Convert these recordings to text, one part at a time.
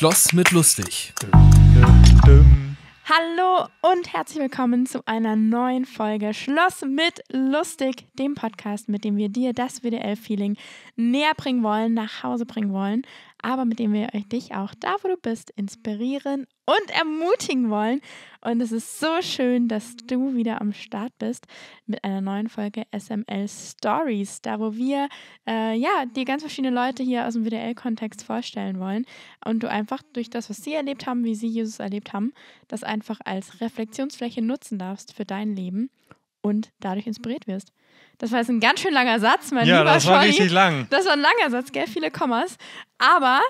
Schloss mit lustig. Hallo und herzlich willkommen zu einer neuen Folge Schloss mit lustig, dem Podcast, mit dem wir dir das WDL Feeling näher bringen wollen, nach Hause bringen wollen, aber mit dem wir euch dich auch da, wo du bist, inspirieren und ermutigen wollen. Und es ist so schön, dass du wieder am Start bist mit einer neuen Folge SML Stories, da wo wir äh, ja dir ganz verschiedene Leute hier aus dem WDL-Kontext vorstellen wollen und du einfach durch das, was sie erlebt haben, wie sie Jesus erlebt haben, das einfach als Reflexionsfläche nutzen darfst für dein Leben und dadurch inspiriert wirst. Das war jetzt ein ganz schön langer Satz, mein ja, lieber das war Scholli. richtig lang. Das war ein langer Satz, gell? Viele Kommas. Aber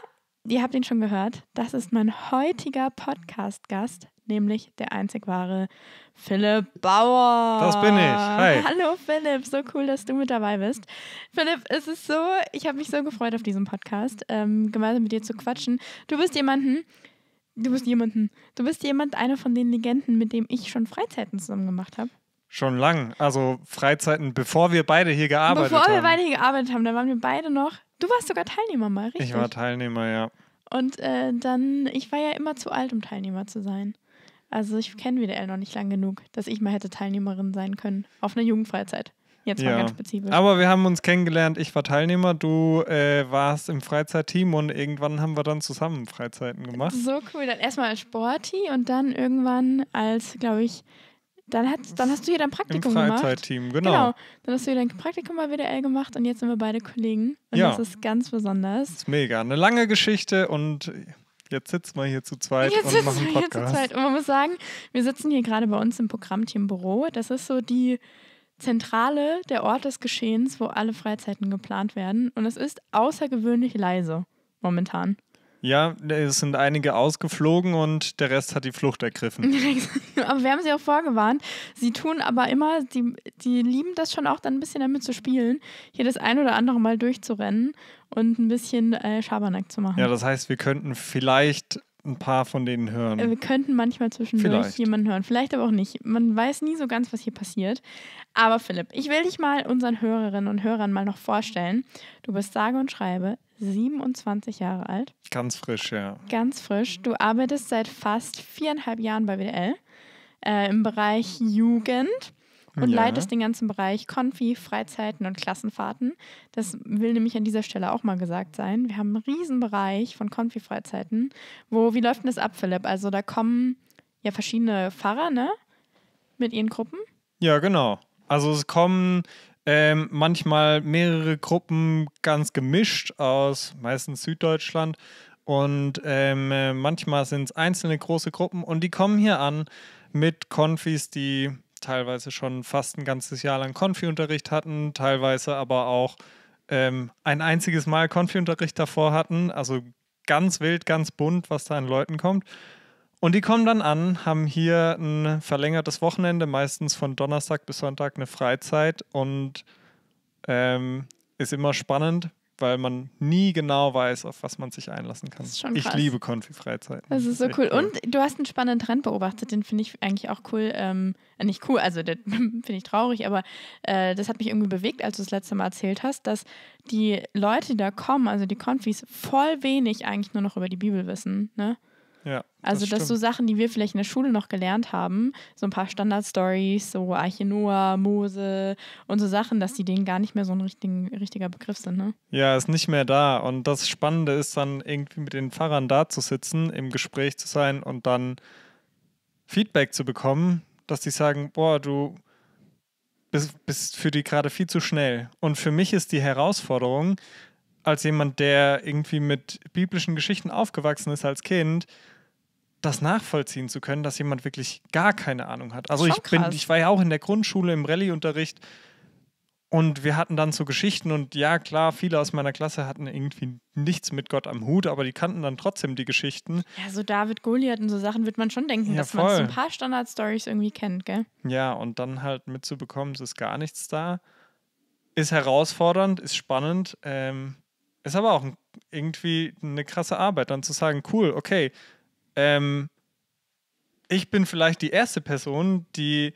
ihr habt ihn schon gehört. Das ist mein heutiger Podcast-Gast, nämlich der einzig wahre Philipp Bauer. Das bin ich. Hi. Hallo Philipp, so cool, dass du mit dabei bist. Philipp, es ist so, ich habe mich so gefreut auf diesem Podcast, ähm, gemeinsam mit dir zu quatschen. Du bist jemanden, Du bist jemanden. Du bist jemand, einer von den Legenden, mit dem ich schon Freizeiten zusammen gemacht habe. Schon lang. Also Freizeiten, bevor wir beide hier gearbeitet bevor haben. Bevor wir beide hier gearbeitet haben, da waren wir beide noch. Du warst sogar Teilnehmer mal, richtig? Ich war Teilnehmer, ja. Und äh, dann, ich war ja immer zu alt, um Teilnehmer zu sein. Also ich kenne wieder L noch nicht lang genug, dass ich mal hätte Teilnehmerin sein können. Auf einer Jugendfreizeit. Jetzt mal ja. ganz spezifisch. Aber wir haben uns kennengelernt. Ich war Teilnehmer, du äh, warst im Freizeitteam und irgendwann haben wir dann zusammen Freizeiten gemacht. So cool. Dann erstmal als Sporty und dann irgendwann als, glaube ich, dann, hat, dann hast du hier dein Praktikum Im gemacht. Freizeitteam, genau. genau. Dann hast du hier dein Praktikum bei WDL gemacht und jetzt sind wir beide Kollegen. Und ja. das ist ganz besonders. Das ist mega. Eine lange Geschichte und jetzt sitzen wir hier zu zweit jetzt und machen Podcast. Hier zu zweit. Und man muss sagen, wir sitzen hier gerade bei uns im Programmteam Büro. Das ist so die Zentrale, der Ort des Geschehens, wo alle Freizeiten geplant werden. Und es ist außergewöhnlich leise momentan. Ja, es sind einige ausgeflogen und der Rest hat die Flucht ergriffen. aber wir haben sie auch vorgewarnt. Sie tun aber immer, die, die lieben das schon auch dann ein bisschen damit zu spielen, hier das ein oder andere Mal durchzurennen und ein bisschen äh, Schabernack zu machen. Ja, das heißt, wir könnten vielleicht ein paar von denen hören. Äh, wir könnten manchmal zwischendurch Vielleicht. jemanden hören. Vielleicht aber auch nicht. Man weiß nie so ganz, was hier passiert. Aber Philipp, ich will dich mal unseren Hörerinnen und Hörern mal noch vorstellen. Du bist sage und schreibe 27 Jahre alt. Ganz frisch, ja. Ganz frisch. Du arbeitest seit fast viereinhalb Jahren bei WDL äh, im Bereich Jugend und ja. leitest den ganzen Bereich Konfi, Freizeiten und Klassenfahrten. Das will nämlich an dieser Stelle auch mal gesagt sein. Wir haben einen riesen Bereich von Konfi-Freizeiten, wo, wie läuft denn das ab, Philipp? Also da kommen ja verschiedene Fahrer, ne? Mit ihren Gruppen. Ja, genau. Also es kommen ähm, manchmal mehrere Gruppen ganz gemischt aus meistens Süddeutschland. Und ähm, äh, manchmal sind es einzelne große Gruppen und die kommen hier an mit Konfis, die teilweise schon fast ein ganzes Jahr lang Konfi-Unterricht hatten, teilweise aber auch ähm, ein einziges Mal Konfi-Unterricht davor hatten. Also ganz wild, ganz bunt, was da an Leuten kommt. Und die kommen dann an, haben hier ein verlängertes Wochenende, meistens von Donnerstag bis Sonntag eine Freizeit und ähm, ist immer spannend, weil man nie genau weiß, auf was man sich einlassen kann. ich liebe Konfi-Freizeiten. Das ist so cool. cool. Und du hast einen spannenden Trend beobachtet, den finde ich eigentlich auch cool. Ähm, nicht cool, also den finde ich traurig, aber äh, das hat mich irgendwie bewegt, als du das letzte Mal erzählt hast, dass die Leute, die da kommen, also die Konfis, voll wenig eigentlich nur noch über die Bibel wissen. Ne? Ja, also, das dass stimmt. so Sachen, die wir vielleicht in der Schule noch gelernt haben, so ein paar Standard-Stories, so Arche Noah, Mose und so Sachen, dass die denen gar nicht mehr so ein richtigen, richtiger Begriff sind, ne? Ja, ist nicht mehr da. Und das Spannende ist dann irgendwie mit den Pfarrern da zu sitzen, im Gespräch zu sein und dann Feedback zu bekommen, dass die sagen, boah, du bist, bist für die gerade viel zu schnell. Und für mich ist die Herausforderung, als jemand, der irgendwie mit biblischen Geschichten aufgewachsen ist als Kind, das nachvollziehen zu können, dass jemand wirklich gar keine Ahnung hat. Also ich, bin, ich war ja auch in der Grundschule im Rallye-Unterricht und wir hatten dann so Geschichten und ja, klar, viele aus meiner Klasse hatten irgendwie nichts mit Gott am Hut, aber die kannten dann trotzdem die Geschichten. Ja, so David Goliath und so Sachen wird man schon denken, ja, dass man so ein paar Standard-Stories irgendwie kennt, gell? Ja, und dann halt mitzubekommen, es ist gar nichts da, ist herausfordernd, ist spannend, ähm, ist aber auch irgendwie eine krasse Arbeit, dann zu sagen, cool, okay, ähm, ich bin vielleicht die erste Person, die,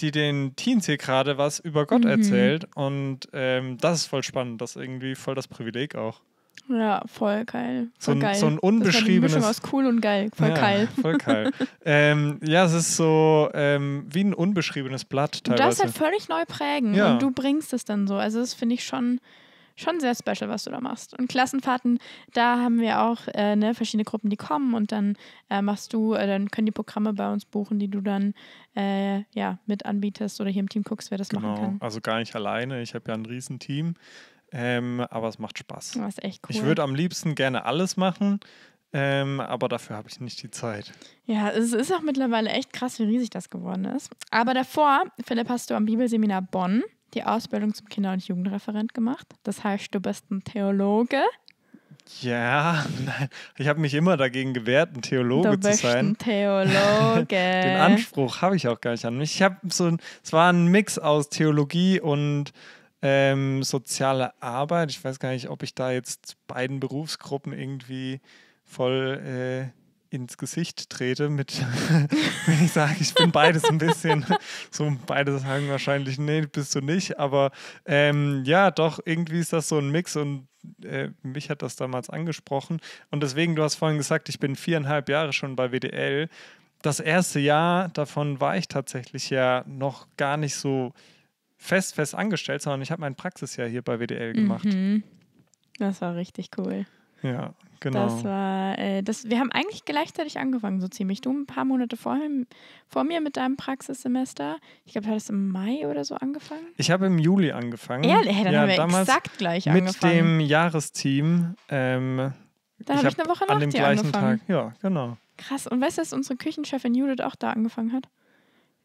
die den Teens hier gerade was über Gott mhm. erzählt. Und ähm, das ist voll spannend. Das ist irgendwie voll das Privileg auch. Ja, voll geil. Voll so, ein, geil. so ein unbeschriebenes. Das war aus cool und geil. Voll ja, geil. Voll geil. ähm, ja, es ist so ähm, wie ein unbeschriebenes Blatt teilweise. Du darfst halt völlig neu prägen ja. und du bringst es dann so. Also, das finde ich schon schon sehr special, was du da machst. Und Klassenfahrten, da haben wir auch äh, ne, verschiedene Gruppen, die kommen und dann äh, machst du, äh, dann können die Programme bei uns buchen, die du dann äh, ja, mit anbietest oder hier im Team guckst, wer das genau. machen kann. Also gar nicht alleine, ich habe ja ein Riesenteam, ähm, aber es macht Spaß. Das ist echt cool. Ich würde am liebsten gerne alles machen. Ähm, aber dafür habe ich nicht die Zeit. Ja, es ist auch mittlerweile echt krass, wie riesig das geworden ist. Aber davor, Philipp, hast du am Bibelseminar Bonn die Ausbildung zum Kinder- und Jugendreferent gemacht. Das heißt, du bist ein Theologe. Ja, ich habe mich immer dagegen gewehrt, ein Theologe du zu sein. Ein Theologe. Den Anspruch habe ich auch gar nicht an mich. Ich habe so, es war ein Mix aus Theologie und ähm, soziale Arbeit. Ich weiß gar nicht, ob ich da jetzt beiden Berufsgruppen irgendwie voll äh, ins Gesicht trete, mit, wenn ich sage, ich bin beides ein bisschen, so beide sagen wahrscheinlich, nee, bist du nicht, aber ähm, ja, doch, irgendwie ist das so ein Mix und äh, mich hat das damals angesprochen und deswegen, du hast vorhin gesagt, ich bin viereinhalb Jahre schon bei WDL. Das erste Jahr davon war ich tatsächlich ja noch gar nicht so fest, fest angestellt, sondern ich habe mein Praxisjahr hier bei WDL gemacht. Mhm. Das war richtig cool. Ja, genau. Das war, äh, das, wir haben eigentlich gleichzeitig angefangen, so ziemlich. Du ein paar Monate vor, vor mir mit deinem Praxissemester. Ich glaube, du hattest im Mai oder so angefangen. Ich habe im Juli angefangen. Ja, dann ja, haben wir damals exakt gleich angefangen. Mit dem Jahresteam. Ähm, da habe ich, ich eine Woche nach an dem dir gleichen angefangen. Tag, ja, genau. Krass. Und weißt du, dass unsere Küchenchefin Judith auch da angefangen hat?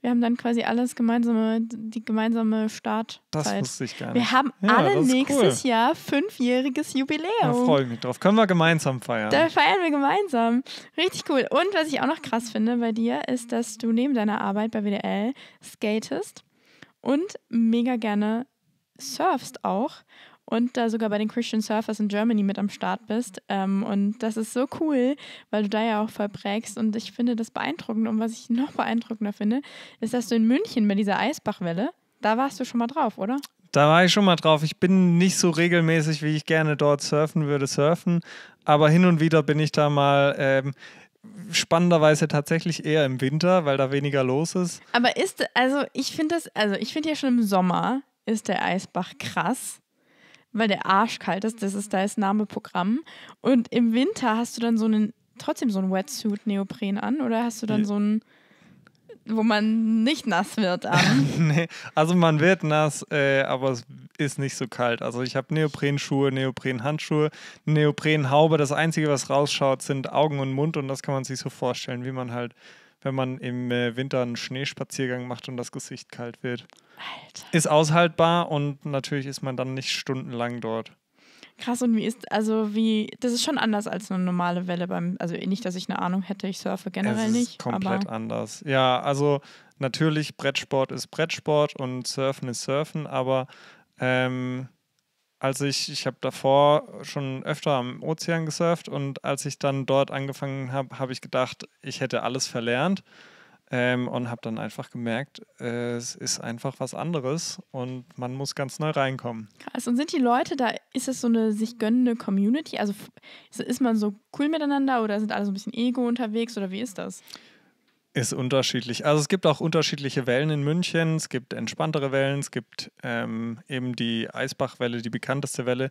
Wir haben dann quasi alles gemeinsame, die gemeinsame Startzeit. Das wusste ich gar nicht. Wir haben ja, alle nächstes cool. Jahr fünfjähriges Jubiläum. Da freue ich mich drauf. Können wir gemeinsam feiern. Da feiern wir gemeinsam. Richtig cool. Und was ich auch noch krass finde bei dir, ist, dass du neben deiner Arbeit bei WDL skatest und mega gerne surfst auch und da sogar bei den Christian Surfers in Germany mit am Start bist. Ähm, und das ist so cool, weil du da ja auch voll prägst. Und ich finde das beeindruckend. Und was ich noch beeindruckender finde, ist, dass du in München bei dieser Eisbachwelle, da warst du schon mal drauf, oder? Da war ich schon mal drauf. Ich bin nicht so regelmäßig, wie ich gerne dort surfen würde, surfen. Aber hin und wieder bin ich da mal. Ähm, spannenderweise tatsächlich eher im Winter, weil da weniger los ist. Aber ist, also ich finde das, also ich finde ja schon im Sommer ist der Eisbach krass weil der Arsch kalt ist. Das ist da das Name Programm. Und im Winter hast du dann so einen, trotzdem so einen Wetsuit-Neopren an oder hast du dann ja. so einen, wo man nicht nass wird an? nee, also man wird nass, äh, aber es ist nicht so kalt. Also ich habe Neoprenschuhe, Neoprenhandschuhe, Neoprenhaube. Das Einzige, was rausschaut, sind Augen und Mund und das kann man sich so vorstellen, wie man halt wenn man im äh, Winter einen Schneespaziergang macht und das Gesicht kalt wird. Alter. ist aushaltbar und natürlich ist man dann nicht stundenlang dort. Krass, und wie ist, also wie, das ist schon anders als eine normale Welle beim, also nicht, dass ich eine Ahnung hätte, ich surfe generell nicht. es ist nicht. Komplett anders. Ja, also natürlich, Brettsport ist Brettsport und Surfen ist Surfen, aber ähm, als ich, ich habe davor schon öfter am Ozean gesurft und als ich dann dort angefangen habe, habe ich gedacht, ich hätte alles verlernt. Ähm, und habe dann einfach gemerkt, äh, es ist einfach was anderes und man muss ganz neu reinkommen. Krass. Und sind die Leute da, ist es so eine sich gönnende Community? Also ist man so cool miteinander oder sind alle so ein bisschen ego unterwegs oder wie ist das? Ist unterschiedlich. Also es gibt auch unterschiedliche Wellen in München. Es gibt entspanntere Wellen. Es gibt ähm, eben die Eisbachwelle, die bekannteste Welle,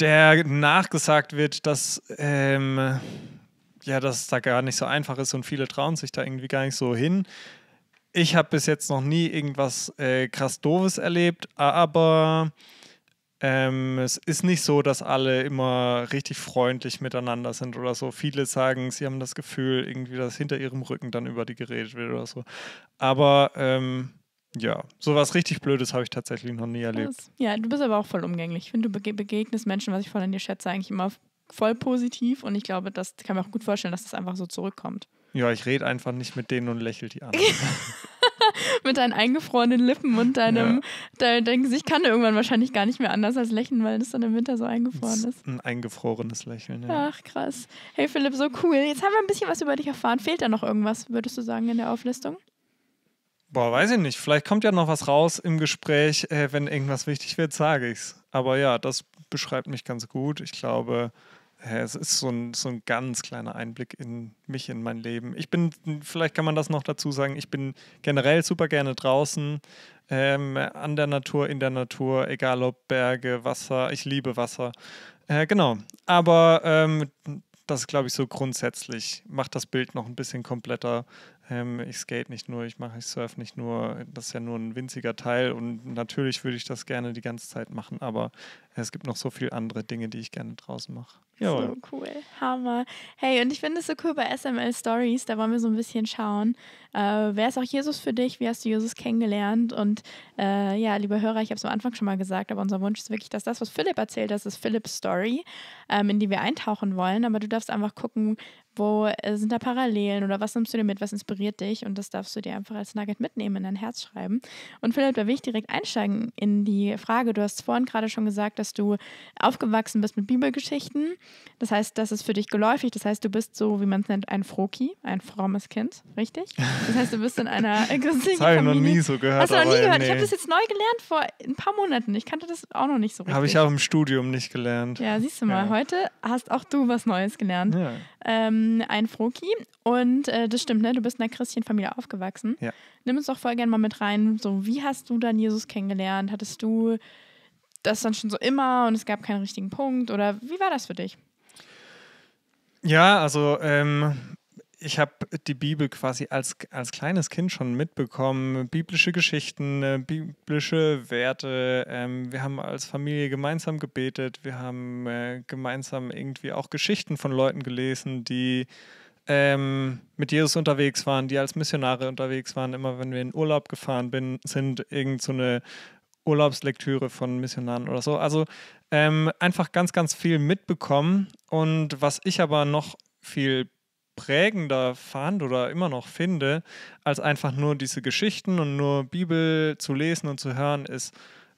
der nachgesagt wird, dass ähm, ja, dass es da gar nicht so einfach ist und viele trauen sich da irgendwie gar nicht so hin. Ich habe bis jetzt noch nie irgendwas äh, krass Doofes erlebt, aber ähm, es ist nicht so, dass alle immer richtig freundlich miteinander sind oder so. Viele sagen, sie haben das Gefühl, irgendwie, dass hinter ihrem Rücken dann über die geredet wird oder so. Aber ähm, ja, sowas richtig Blödes habe ich tatsächlich noch nie erlebt. Ja, du bist aber auch voll umgänglich. Ich finde, du begegnest Menschen, was ich voll an dir schätze, eigentlich immer voll positiv und ich glaube, das kann man auch gut vorstellen, dass das einfach so zurückkommt. Ja, ich rede einfach nicht mit denen und lächel die an. mit deinen eingefrorenen Lippen und deinem ja. dein, dein Gesicht kann irgendwann wahrscheinlich gar nicht mehr anders als lächeln, weil das dann im Winter so eingefroren ist. Ein eingefrorenes Lächeln, ja. Ach, krass. Hey Philipp, so cool. Jetzt haben wir ein bisschen was über dich erfahren. Fehlt da noch irgendwas, würdest du sagen, in der Auflistung? Boah, weiß ich nicht. Vielleicht kommt ja noch was raus im Gespräch. Äh, wenn irgendwas wichtig wird, sage ich's aber ja, das beschreibt mich ganz gut. Ich glaube, es ist so ein, so ein ganz kleiner Einblick in mich, in mein Leben. Ich bin, vielleicht kann man das noch dazu sagen, ich bin generell super gerne draußen, ähm, an der Natur, in der Natur, egal ob Berge, Wasser, ich liebe Wasser. Äh, genau, aber ähm, das glaube ich, so grundsätzlich, macht das Bild noch ein bisschen kompletter. Ähm, ich skate nicht nur, ich mache, ich surf nicht nur. Das ist ja nur ein winziger Teil und natürlich würde ich das gerne die ganze Zeit machen, aber es gibt noch so viele andere Dinge, die ich gerne draußen mache. So cool, Hammer. Hey, und ich finde es so cool bei SML Stories, da wollen wir so ein bisschen schauen. Äh, wer ist auch Jesus für dich? Wie hast du Jesus kennengelernt? Und äh, ja, liebe Hörer, ich habe es am Anfang schon mal gesagt, aber unser Wunsch ist wirklich, dass das, was Philipp erzählt, das ist Philipps Story, ähm, in die wir eintauchen wollen. Aber du darfst einfach gucken, wo äh, sind da Parallelen oder was nimmst du dir mit, was inspiriert dich? Und das darfst du dir einfach als Nugget mitnehmen, in dein Herz schreiben. Und Philipp, da will ich direkt einsteigen in die Frage. Du hast vorhin gerade schon gesagt, dass du aufgewachsen bist mit Bibelgeschichten. Das heißt, das ist für dich geläufig. Das heißt, du bist so, wie man es nennt, ein Froki, ein frommes Kind, richtig? Das heißt, du bist in einer christlichen Familie. Das habe ich noch nie so gehört. Hast du noch nie äh, gehört? Nee. Ich habe das jetzt neu gelernt vor ein paar Monaten. Ich kannte das auch noch nicht so richtig. Habe ich auch im Studium nicht gelernt. Ja, siehst du mal, ja. heute hast auch du was Neues gelernt. Ja ähm, ein Froki. Und äh, das stimmt, ne? Du bist in einer christlichen Familie aufgewachsen. Ja. Nimm uns doch voll gerne mal mit rein. So, wie hast du dann Jesus kennengelernt? Hattest du das dann schon so immer und es gab keinen richtigen Punkt? Oder wie war das für dich? Ja, also ähm, ich habe die Bibel quasi als, als kleines Kind schon mitbekommen. Biblische Geschichten, äh, biblische Werte. Ähm, wir haben als Familie gemeinsam gebetet. Wir haben äh, gemeinsam irgendwie auch Geschichten von Leuten gelesen, die ähm, mit Jesus unterwegs waren, die als Missionare unterwegs waren. Immer wenn wir in Urlaub gefahren bin, sind, irgend so eine Urlaubslektüre von Missionaren oder so. Also ähm, einfach ganz, ganz viel mitbekommen. Und was ich aber noch viel prägender fand oder immer noch finde, als einfach nur diese Geschichten und nur Bibel zu lesen und zu hören, ist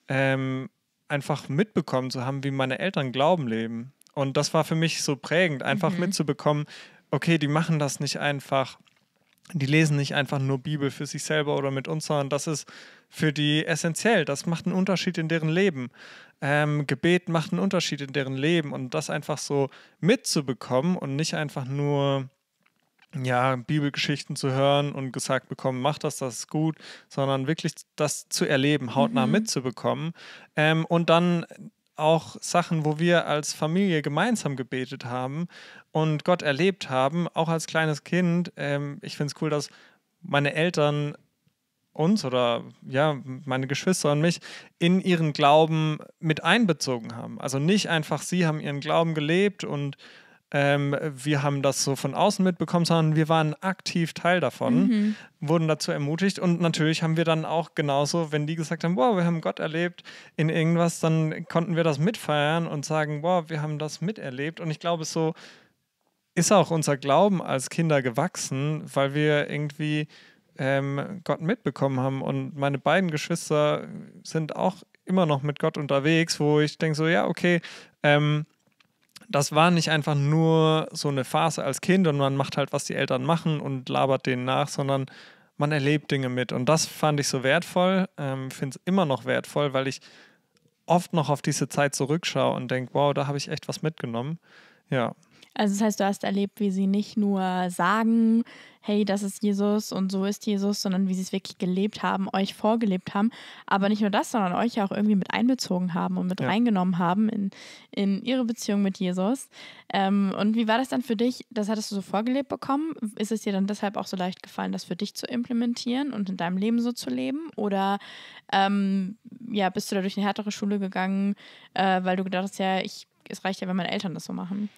ähm, einfach mitbekommen zu haben, wie meine Eltern Glauben leben. Und das war für mich so prägend, einfach mhm. mitzubekommen, okay, die machen das nicht einfach, die lesen nicht einfach nur Bibel für sich selber oder mit uns, sondern das ist für die essentiell. Das macht einen Unterschied in deren Leben. Ähm, Gebet macht einen Unterschied in deren Leben und das einfach so mitzubekommen und nicht einfach nur ja, Bibelgeschichten zu hören und gesagt bekommen, mach das, das ist gut, sondern wirklich das zu erleben, hautnah mhm. mitzubekommen. Ähm, und dann auch Sachen, wo wir als Familie gemeinsam gebetet haben und Gott erlebt haben, auch als kleines Kind. Ähm, ich finde es cool, dass meine Eltern uns oder ja, meine Geschwister und mich in ihren Glauben mit einbezogen haben. Also nicht einfach sie haben ihren Glauben gelebt und ähm, wir haben das so von außen mitbekommen, sondern wir waren aktiv Teil davon, mhm. wurden dazu ermutigt und natürlich haben wir dann auch genauso, wenn die gesagt haben, wow, wir haben Gott erlebt in irgendwas, dann konnten wir das mitfeiern und sagen, wow, wir haben das miterlebt und ich glaube, so ist auch unser Glauben als Kinder gewachsen, weil wir irgendwie ähm, Gott mitbekommen haben und meine beiden Geschwister sind auch immer noch mit Gott unterwegs, wo ich denke so, ja, okay, ähm, das war nicht einfach nur so eine Phase als Kind und man macht halt, was die Eltern machen und labert denen nach, sondern man erlebt Dinge mit. Und das fand ich so wertvoll, ähm, finde es immer noch wertvoll, weil ich oft noch auf diese Zeit zurückschaue und denke, wow, da habe ich echt was mitgenommen. Ja. Also das heißt, du hast erlebt, wie sie nicht nur sagen, hey, das ist Jesus und so ist Jesus, sondern wie sie es wirklich gelebt haben, euch vorgelebt haben. Aber nicht nur das, sondern euch ja auch irgendwie mit einbezogen haben und mit ja. reingenommen haben in, in ihre Beziehung mit Jesus. Ähm, und wie war das dann für dich? Das hattest du so vorgelebt bekommen. Ist es dir dann deshalb auch so leicht gefallen, das für dich zu implementieren und in deinem Leben so zu leben? Oder ähm, ja, bist du da durch eine härtere Schule gegangen, äh, weil du gedacht hast, ja, ich, es reicht ja, wenn meine Eltern das so machen?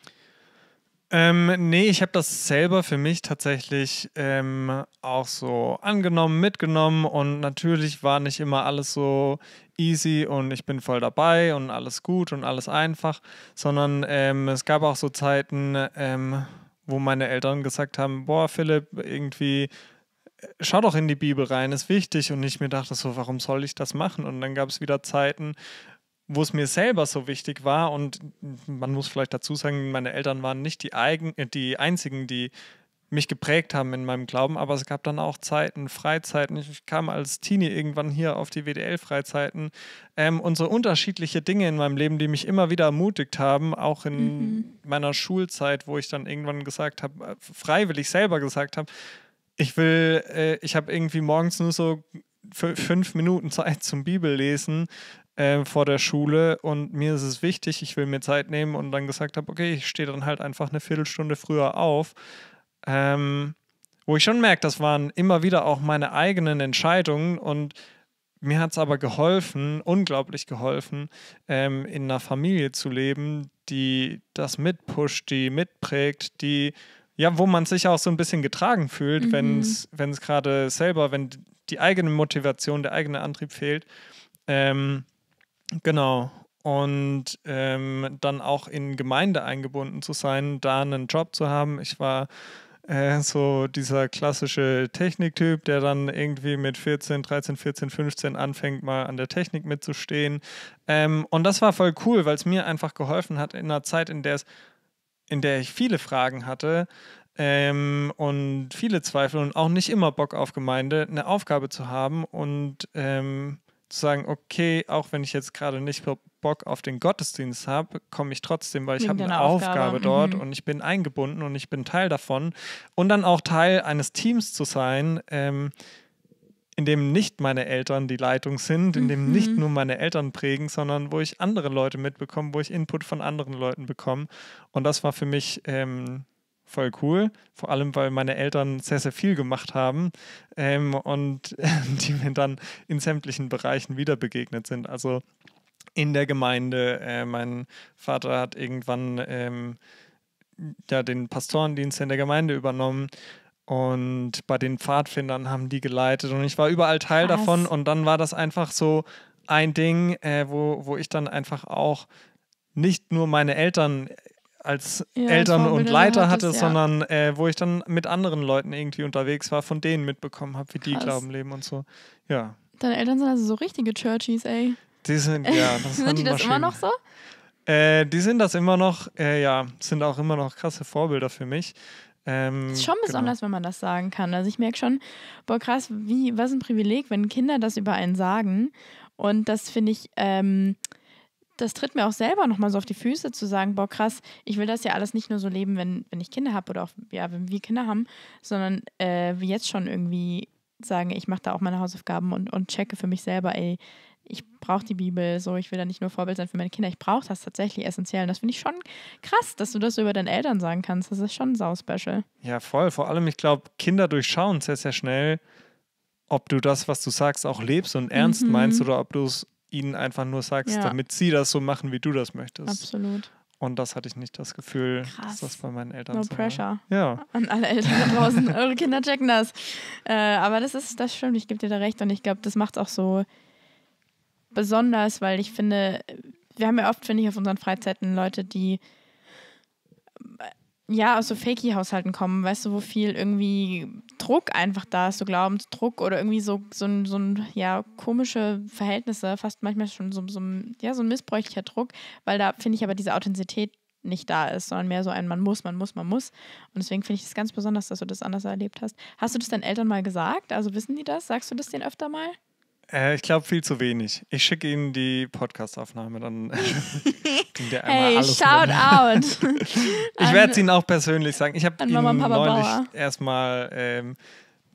Ähm, nee, ich habe das selber für mich tatsächlich ähm, auch so angenommen, mitgenommen und natürlich war nicht immer alles so easy und ich bin voll dabei und alles gut und alles einfach, sondern ähm, es gab auch so Zeiten, ähm, wo meine Eltern gesagt haben, boah Philipp, irgendwie äh, schau doch in die Bibel rein, ist wichtig. Und ich mir dachte so, warum soll ich das machen? Und dann gab es wieder Zeiten, wo es mir selber so wichtig war, und man muss vielleicht dazu sagen, meine Eltern waren nicht die, eigen, äh, die einzigen, die mich geprägt haben in meinem Glauben, aber es gab dann auch Zeiten, Freizeiten. Ich kam als Teenie irgendwann hier auf die WDL-Freizeiten ähm, und so unterschiedliche Dinge in meinem Leben, die mich immer wieder ermutigt haben, auch in mhm. meiner Schulzeit, wo ich dann irgendwann gesagt habe, äh, freiwillig selber gesagt habe, ich will, äh, ich habe irgendwie morgens nur so fünf Minuten Zeit zum Bibellesen äh, vor der Schule und mir ist es wichtig, ich will mir Zeit nehmen und dann gesagt habe, okay, ich stehe dann halt einfach eine Viertelstunde früher auf. Ähm, wo ich schon merke, das waren immer wieder auch meine eigenen Entscheidungen und mir hat es aber geholfen, unglaublich geholfen, ähm, in einer Familie zu leben, die das mitpusht, die mitprägt, die, ja, wo man sich auch so ein bisschen getragen fühlt, mhm. wenn es gerade selber, wenn die eigene Motivation, der eigene Antrieb fehlt. Ähm, Genau. Und ähm, dann auch in Gemeinde eingebunden zu sein, da einen Job zu haben. Ich war äh, so dieser klassische Techniktyp, der dann irgendwie mit 14, 13, 14, 15 anfängt, mal an der Technik mitzustehen. Ähm, und das war voll cool, weil es mir einfach geholfen hat in einer Zeit, in der es in der ich viele Fragen hatte ähm, und viele Zweifel und auch nicht immer Bock auf Gemeinde, eine Aufgabe zu haben und ähm, zu sagen, okay, auch wenn ich jetzt gerade nicht Bock auf den Gottesdienst habe, komme ich trotzdem, weil ich habe eine Aufgabe, Aufgabe dort mhm. und ich bin eingebunden und ich bin Teil davon. Und dann auch Teil eines Teams zu sein, ähm, in dem nicht meine Eltern die Leitung sind, in dem mhm. nicht nur meine Eltern prägen, sondern wo ich andere Leute mitbekomme, wo ich Input von anderen Leuten bekomme. Und das war für mich ähm, voll cool. Vor allem, weil meine Eltern sehr, sehr viel gemacht haben ähm, und äh, die mir dann in sämtlichen Bereichen wieder begegnet sind. Also in der Gemeinde. Äh, mein Vater hat irgendwann ähm, ja, den Pastorendienst in der Gemeinde übernommen. Und bei den Pfadfindern haben die geleitet und ich war überall Teil Was? davon. Und dann war das einfach so ein Ding, äh, wo, wo ich dann einfach auch nicht nur meine Eltern als ja, Eltern und Leiter hatte, hattest, sondern äh, wo ich dann mit anderen Leuten irgendwie unterwegs war, von denen mitbekommen habe, wie Krass. die glauben, leben und so. Ja. Deine Eltern sind also so richtige Churchies, ey. Die sind, ja, das Sind die das immer noch so? Äh, die sind das immer noch, äh, ja, sind auch immer noch krasse Vorbilder für mich. Ähm, ist schon genau. besonders, genau. wenn man das sagen kann. Also ich merke schon, boah, krass, wie, was ein Privileg, wenn Kinder das über einen sagen. Und das finde ich, ähm, das tritt mir auch selber nochmal so auf die Füße zu sagen, boah, krass, ich will das ja alles nicht nur so leben, wenn, wenn ich Kinder habe oder auch, ja, wenn wir Kinder haben, sondern äh, jetzt schon irgendwie sagen, ich mache da auch meine Hausaufgaben und, und checke für mich selber, ey, ich brauche die Bibel, so, ich will da nicht nur Vorbild sein für meine Kinder, ich brauche das tatsächlich essentiell. Und das finde ich schon krass, dass du das so über deinen Eltern sagen kannst. Das ist schon sau-special. Ja, voll. Vor allem, ich glaube, Kinder durchschauen sehr, sehr schnell, ob du das, was du sagst, auch lebst und ernst mhm. meinst oder ob du es ihnen einfach nur sagst, ja. damit sie das so machen, wie du das möchtest. Absolut. Und das hatte ich nicht das Gefühl, Krass. dass das bei meinen Eltern no so pressure. War. Ja. An alle Eltern da draußen, eure Kinder checken das. Äh, aber das ist, das stimmt, ich gebe dir da recht und ich glaube, das macht es auch so besonders, weil ich finde, wir haben ja oft, finde ich, auf unseren Freizeiten Leute, die ja, aus so Fakey-Haushalten kommen, weißt du, wo viel irgendwie Druck einfach da ist, so Glaubensdruck oder irgendwie so, so, ein, so ein, ja, komische Verhältnisse, fast manchmal schon so, so, ein, ja, so ein missbräuchlicher Druck, weil da finde ich aber diese Authentizität nicht da ist, sondern mehr so ein man muss, man muss, man muss. Und deswegen finde ich es ganz besonders, dass du das anders erlebt hast. Hast du das deinen Eltern mal gesagt? Also wissen die das? Sagst du das denen öfter mal? Äh, ich glaube, viel zu wenig. Ich schicke Ihnen die Podcastaufnahme, dann klingt der hey, alles shout out. ich werde es Ihnen auch persönlich sagen. Ich habe Ihnen Mama, neulich erstmal ähm,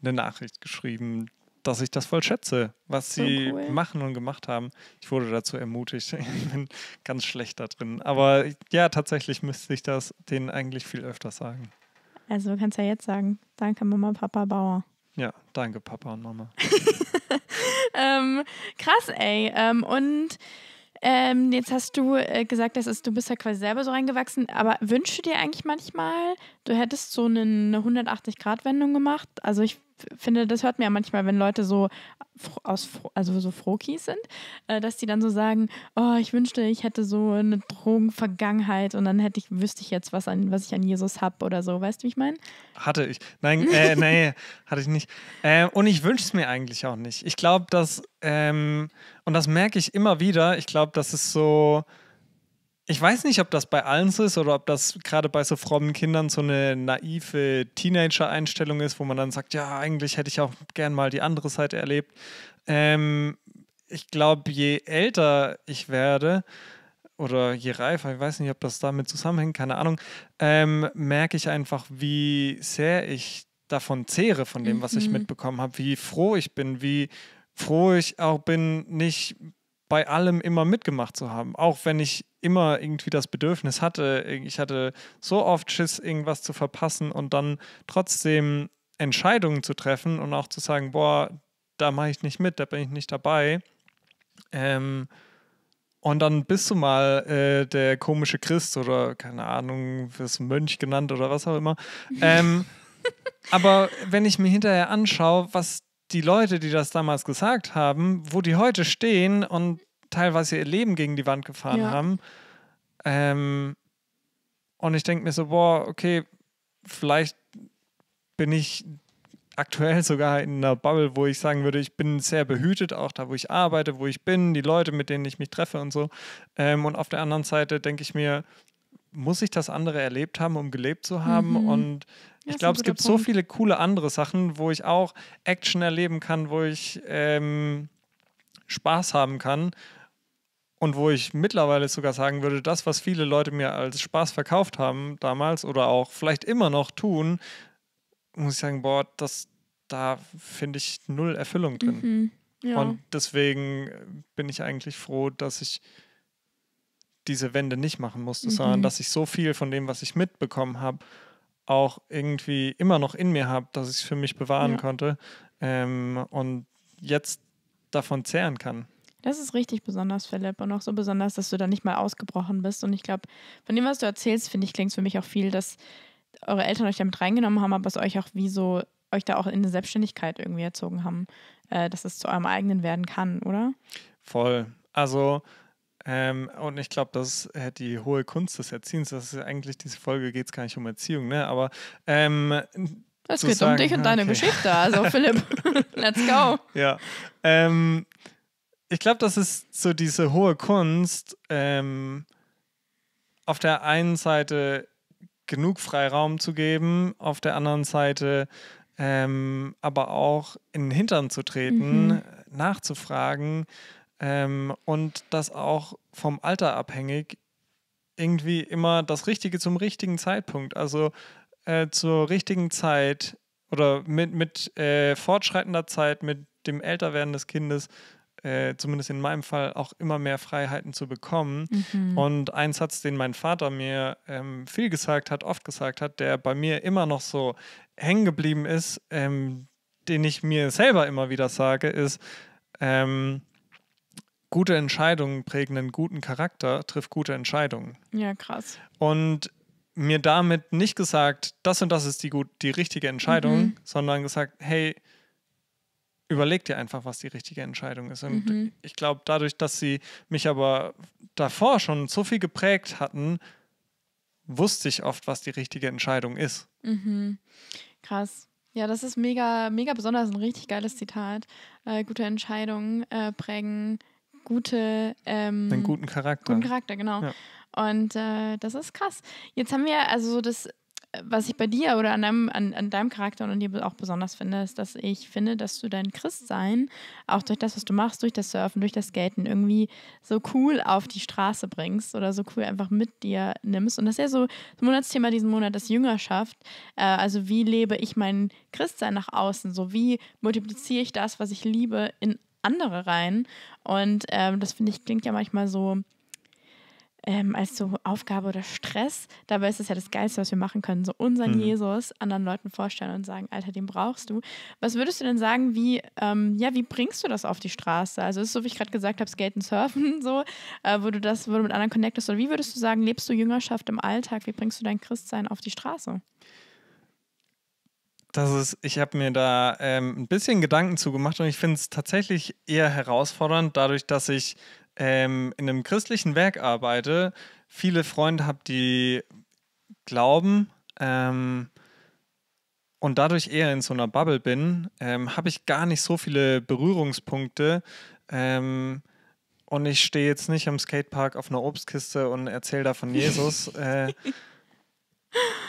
eine Nachricht geschrieben, dass ich das voll schätze, was so Sie cool. machen und gemacht haben. Ich wurde dazu ermutigt. ich bin ganz schlecht da drin. Aber ja, tatsächlich müsste ich das denen eigentlich viel öfter sagen. Also du kannst ja jetzt sagen, danke Mama, Papa, Bauer. Ja, danke Papa und Mama. ähm, krass, ey. Ähm, und ähm, jetzt hast du äh, gesagt, das ist, du bist ja quasi selber so reingewachsen, aber wünschst du dir eigentlich manchmal, du hättest so eine 180-Grad-Wendung gemacht? Also ich finde, das hört man ja manchmal, wenn Leute so aus, also so Frokis sind, äh, dass die dann so sagen, oh, ich wünschte, ich hätte so eine Drogenvergangenheit und dann hätte ich, wüsste ich jetzt, was, an, was ich an Jesus habe oder so. Weißt du, wie ich meine? Hatte ich. Nein, äh, nee, hatte ich nicht. Äh, und ich wünsche es mir eigentlich auch nicht. Ich glaube, dass, ähm, und das merke ich immer wieder, ich glaube, das ist so, ich weiß nicht, ob das bei allen so ist oder ob das gerade bei so frommen Kindern so eine naive Teenager-Einstellung ist, wo man dann sagt, ja, eigentlich hätte ich auch gern mal die andere Seite erlebt. Ähm, ich glaube, je älter ich werde oder je reifer, ich weiß nicht, ob das damit zusammenhängt, keine Ahnung, ähm, merke ich einfach, wie sehr ich davon zehre, von dem, was ich mhm. mitbekommen habe, wie froh ich bin, wie froh ich auch bin, nicht bei allem immer mitgemacht zu haben. Auch wenn ich immer irgendwie das Bedürfnis hatte, ich hatte so oft Schiss, irgendwas zu verpassen und dann trotzdem Entscheidungen zu treffen und auch zu sagen, boah, da mache ich nicht mit, da bin ich nicht dabei. Ähm, und dann bist du mal äh, der komische Christ oder keine Ahnung, wirst Mönch genannt oder was auch immer. Ähm, aber wenn ich mir hinterher anschaue, was die Leute, die das damals gesagt haben, wo die heute stehen und teilweise ihr Leben gegen die Wand gefahren ja. haben. Ähm, und ich denke mir so, boah, okay, vielleicht bin ich aktuell sogar in einer Bubble, wo ich sagen würde, ich bin sehr behütet, auch da, wo ich arbeite, wo ich bin, die Leute, mit denen ich mich treffe und so. Ähm, und auf der anderen Seite denke ich mir, muss ich das andere erlebt haben, um gelebt zu haben. Mhm. Und ich glaube, es gibt Punkt. so viele coole andere Sachen, wo ich auch Action erleben kann, wo ich ähm, Spaß haben kann. Und wo ich mittlerweile sogar sagen würde, das, was viele Leute mir als Spaß verkauft haben damals oder auch vielleicht immer noch tun, muss ich sagen, boah, das, da finde ich null Erfüllung drin. Mhm. Ja. Und deswegen bin ich eigentlich froh, dass ich diese Wende nicht machen musste, mhm. sondern dass ich so viel von dem, was ich mitbekommen habe, auch irgendwie immer noch in mir habe, dass ich es für mich bewahren ja. konnte ähm, und jetzt davon zehren kann. Das ist richtig besonders, Philipp. Und auch so besonders, dass du da nicht mal ausgebrochen bist. Und ich glaube, von dem, was du erzählst, finde ich, klingt es für mich auch viel, dass eure Eltern euch damit reingenommen haben, aber es euch auch wie so, euch da auch in eine Selbstständigkeit irgendwie erzogen haben, äh, dass es zu eurem eigenen werden kann, oder? Voll. Also ähm, und ich glaube, das ist äh, die hohe Kunst des Erziehens. Das ist eigentlich, diese Folge geht es gar nicht um Erziehung, ne? aber. Ähm, es geht sagen, um dich und ah, deine okay. Geschichte, also Philipp, let's go. Ja. Ähm, ich glaube, das ist so diese hohe Kunst, ähm, auf der einen Seite genug Freiraum zu geben, auf der anderen Seite ähm, aber auch in den Hintern zu treten, mhm. nachzufragen, ähm, und dass auch vom Alter abhängig irgendwie immer das Richtige zum richtigen Zeitpunkt, also äh, zur richtigen Zeit oder mit, mit äh, fortschreitender Zeit, mit dem Älterwerden des Kindes, äh, zumindest in meinem Fall, auch immer mehr Freiheiten zu bekommen. Mhm. Und ein Satz, den mein Vater mir ähm, viel gesagt hat, oft gesagt hat, der bei mir immer noch so hängen geblieben ist, ähm, den ich mir selber immer wieder sage, ist, ähm, gute Entscheidungen prägen einen guten Charakter, triff gute Entscheidungen. Ja, krass. Und mir damit nicht gesagt, das und das ist die, gut, die richtige Entscheidung, mhm. sondern gesagt, hey, überleg dir einfach, was die richtige Entscheidung ist. Und mhm. ich glaube, dadurch, dass sie mich aber davor schon so viel geprägt hatten, wusste ich oft, was die richtige Entscheidung ist. Mhm. Krass. Ja, das ist mega, mega besonders, ein richtig geiles Zitat. Äh, gute Entscheidungen äh, prägen gute, ähm, einen guten Charakter. Guten Charakter, genau. Ja. Und äh, das ist krass. Jetzt haben wir also so das, was ich bei dir oder an deinem, an, an deinem Charakter und an dir auch besonders finde, ist, dass ich finde, dass du dein Christsein auch durch das, was du machst, durch das Surfen, durch das Skaten irgendwie so cool auf die Straße bringst oder so cool einfach mit dir nimmst. Und das ist ja so das Monatsthema diesen Monat, das Jüngerschaft. Äh, also wie lebe ich mein Christsein nach außen? So wie multipliziere ich das, was ich liebe, in andere rein. Und ähm, das finde ich klingt ja manchmal so ähm, als so Aufgabe oder Stress. Dabei ist es ja das Geilste, was wir machen können. So unseren mhm. Jesus anderen Leuten vorstellen und sagen, Alter, den brauchst du. Was würdest du denn sagen, wie, ähm, ja, wie bringst du das auf die Straße? Also ist so, wie ich gerade gesagt habe, Skaten, Surfen, so, äh, wo du das, wo du mit anderen connectest. Oder wie würdest du sagen, lebst du Jüngerschaft im Alltag? Wie bringst du dein Christsein auf die Straße? das ist, ich habe mir da ähm, ein bisschen Gedanken zugemacht und ich finde es tatsächlich eher herausfordernd, dadurch, dass ich ähm, in einem christlichen Werk arbeite, viele Freunde habe, die glauben ähm, und dadurch eher in so einer Bubble bin, ähm, habe ich gar nicht so viele Berührungspunkte. Ähm, und ich stehe jetzt nicht am Skatepark auf einer Obstkiste und erzähle da von Jesus. äh,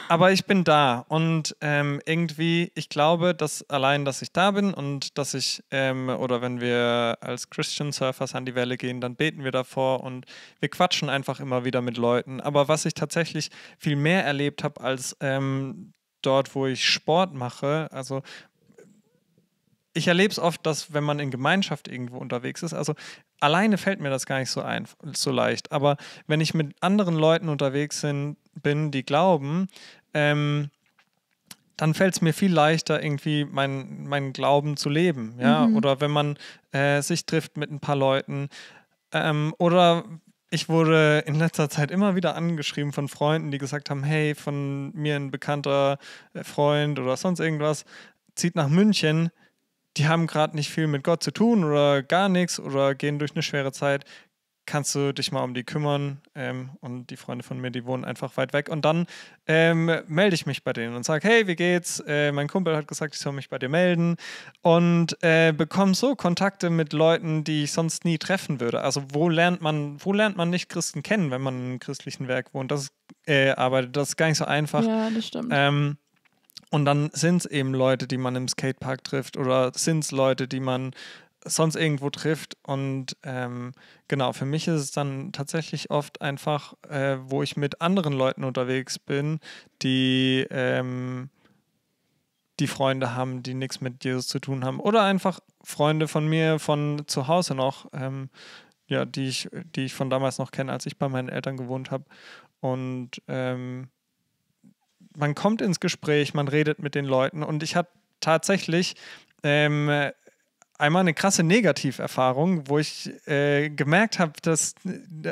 aber ich bin da und ähm, irgendwie, ich glaube, dass allein, dass ich da bin und dass ich, ähm, oder wenn wir als Christian Surfers an die Welle gehen, dann beten wir davor und wir quatschen einfach immer wieder mit Leuten. Aber was ich tatsächlich viel mehr erlebt habe als ähm, dort, wo ich Sport mache, also ich erlebe es oft, dass wenn man in Gemeinschaft irgendwo unterwegs ist, also alleine fällt mir das gar nicht so, ein, so leicht, aber wenn ich mit anderen Leuten unterwegs bin, bin, die glauben, ähm, dann fällt es mir viel leichter, irgendwie meinen mein Glauben zu leben. Ja? Mhm. Oder wenn man äh, sich trifft mit ein paar Leuten. Ähm, oder ich wurde in letzter Zeit immer wieder angeschrieben von Freunden, die gesagt haben, hey, von mir ein bekannter äh, Freund oder sonst irgendwas zieht nach München. Die haben gerade nicht viel mit Gott zu tun oder gar nichts oder gehen durch eine schwere Zeit kannst du dich mal um die kümmern. Ähm, und die Freunde von mir, die wohnen einfach weit weg. Und dann ähm, melde ich mich bei denen und sage, hey, wie geht's? Äh, mein Kumpel hat gesagt, ich soll mich bei dir melden. Und äh, bekomme so Kontakte mit Leuten, die ich sonst nie treffen würde. Also wo lernt man, wo lernt man nicht Christen kennen, wenn man in einem christlichen Werk wohnt? Das äh, arbeitet, das ist gar nicht so einfach. Ja, das stimmt. Ähm, und dann sind es eben Leute, die man im Skatepark trifft oder sind es Leute, die man sonst irgendwo trifft. Und ähm, genau, für mich ist es dann tatsächlich oft einfach, äh, wo ich mit anderen Leuten unterwegs bin, die, ähm, die Freunde haben, die nichts mit Jesus zu tun haben. Oder einfach Freunde von mir von zu Hause noch, ähm, ja, die ich, die ich von damals noch kenne, als ich bei meinen Eltern gewohnt habe. Und ähm, man kommt ins Gespräch, man redet mit den Leuten. Und ich habe tatsächlich ähm, einmal eine krasse Negativerfahrung, wo ich äh, gemerkt habe, dass,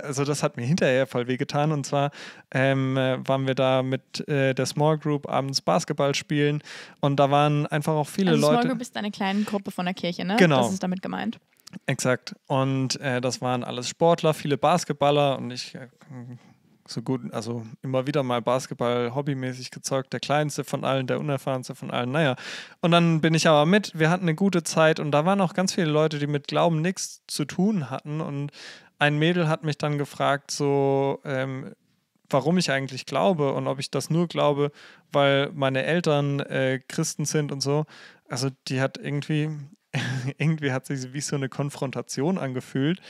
also das hat mir hinterher voll wehgetan. Und zwar ähm, äh, waren wir da mit äh, der Small Group abends Basketball spielen und da waren einfach auch viele also Leute. Small Group ist eine kleine Gruppe von der Kirche, ne? Genau. Das ist damit gemeint. Exakt. Und äh, das waren alles Sportler, viele Basketballer und ich äh, so gut, also immer wieder mal Basketball hobbymäßig gezeugt, der kleinste von allen, der unerfahrenste von allen, naja. Und dann bin ich aber mit, wir hatten eine gute Zeit und da waren auch ganz viele Leute, die mit Glauben nichts zu tun hatten und ein Mädel hat mich dann gefragt, so, ähm, warum ich eigentlich glaube und ob ich das nur glaube, weil meine Eltern äh, Christen sind und so. Also die hat irgendwie, irgendwie hat sich wie so eine Konfrontation angefühlt.